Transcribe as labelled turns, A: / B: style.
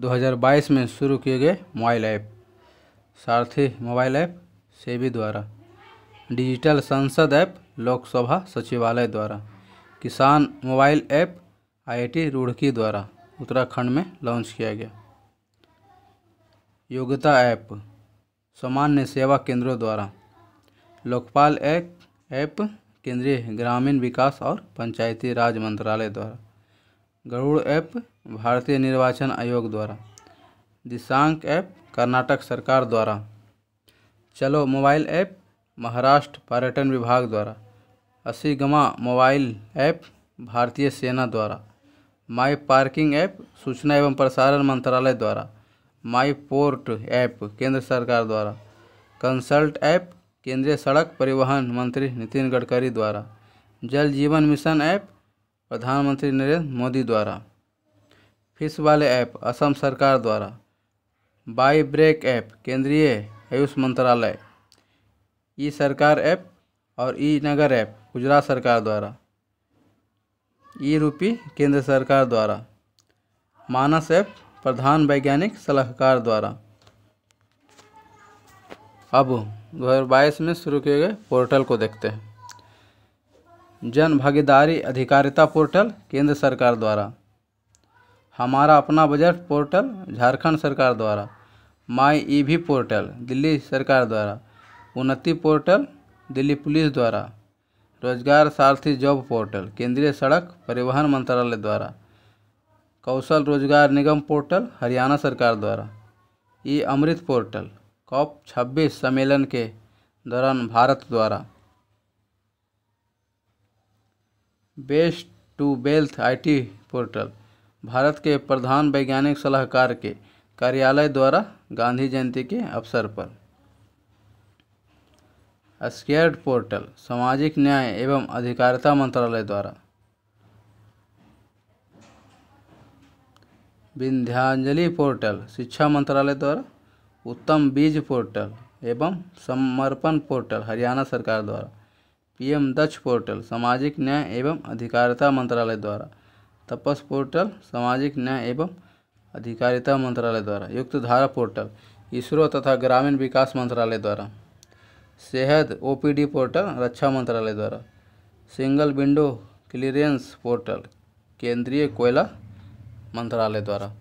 A: 2022 में शुरू किए गए mobile app Saarthi mobile app SEBI द्वारा डिजिटल संसद ऐप लोकसभा सचिवालय द्वारा किसान मोबाइल ऐप आईआईटी रुड़की द्वारा उत्तराखंड में लॉन्च किया गया योग्यता ऐप सामान्य सेवा केंद्रों द्वारा लोकपाल ऐप ऐप केंद्रीय ग्रामीण विकास और पंचायती राज मंत्रालय द्वारा गरुड़ ऐप भारतीय निर्वाचन आयोग द्वारा दिशांक ऐप कर्नाटक सरकार द्वारा चलो मोबाइल ऐप महाराष्ट्र पर्यटन विभाग द्वारा असीगमा मोबाइल ऐप भारतीय सेना द्वारा माई पार्किंग ऐप सूचना एवं प्रसारण मंत्रालय द्वारा माई पोर्ट ऐप केंद्र सरकार द्वारा कंसल्ट ऐप केंद्रीय सड़क परिवहन मंत्री नितिन गडकरी द्वारा जल जीवन मिशन ऐप प्रधानमंत्री नरेंद्र मोदी द्वारा फिश वाले ऐप असम सरकार द्वारा बाई ब्रेक ऐप केंद्रीय आयुष मंत्रालय ई सरकार ऐप और ई नगर ऐप गुजरात सरकार द्वारा ई रूपी केंद्र सरकार द्वारा मानस ऐप प्रधान वैज्ञानिक सलाहकार द्वारा अब 2022 में शुरू किए गए पोर्टल को देखते हैं जन भागीदारी अधिकारिता पोर्टल केंद्र सरकार द्वारा हमारा अपना बजट पोर्टल झारखंड सरकार द्वारा माई ई भी पोर्टल दिल्ली सरकार द्वारा उन्नति पोर्टल दिल्ली पुलिस द्वारा रोजगार सारथी जॉब पोर्टल केंद्रीय सड़क परिवहन मंत्रालय द्वारा कौशल रोजगार निगम पोर्टल हरियाणा सरकार द्वारा ई अमृत पोर्टल कॉप 26 सम्मेलन के दौरान भारत द्वारा waste to wealth IT portal Bharat के प्रधान वैज्ञानिक सलाहकार के कार्यालय द्वारा गांधी जयंती के अवसर पर स्केर्ड पोर्टल सामाजिक न्याय एवं अधिकारिता मंत्रालय द्वारा विंध्याजलि पोर्टल शिक्षा मंत्रालय द्वारा उत्तम बीज पोर्टल एवं समर्पण पोर्टल हरियाणा सरकार द्वारा पीएम दक्ष पोर्टल सामाजिक न्याय एवं अधिकारिता मंत्रालय द्वारा तपस पोर्टल सामाजिक न्याय एवं अधिकारिता मंत्रालय द्वारा युक्त धारा पोर्टल इसरो तथा ग्रामीण विकास मंत्रालय द्वारा सेहत ओपीडी पोर्टल रक्षा मंत्रालय द्वारा सिंगल विंडो क्लियरेंस पोर्टल केंद्रीय कोयला मंत्रालय द्वारा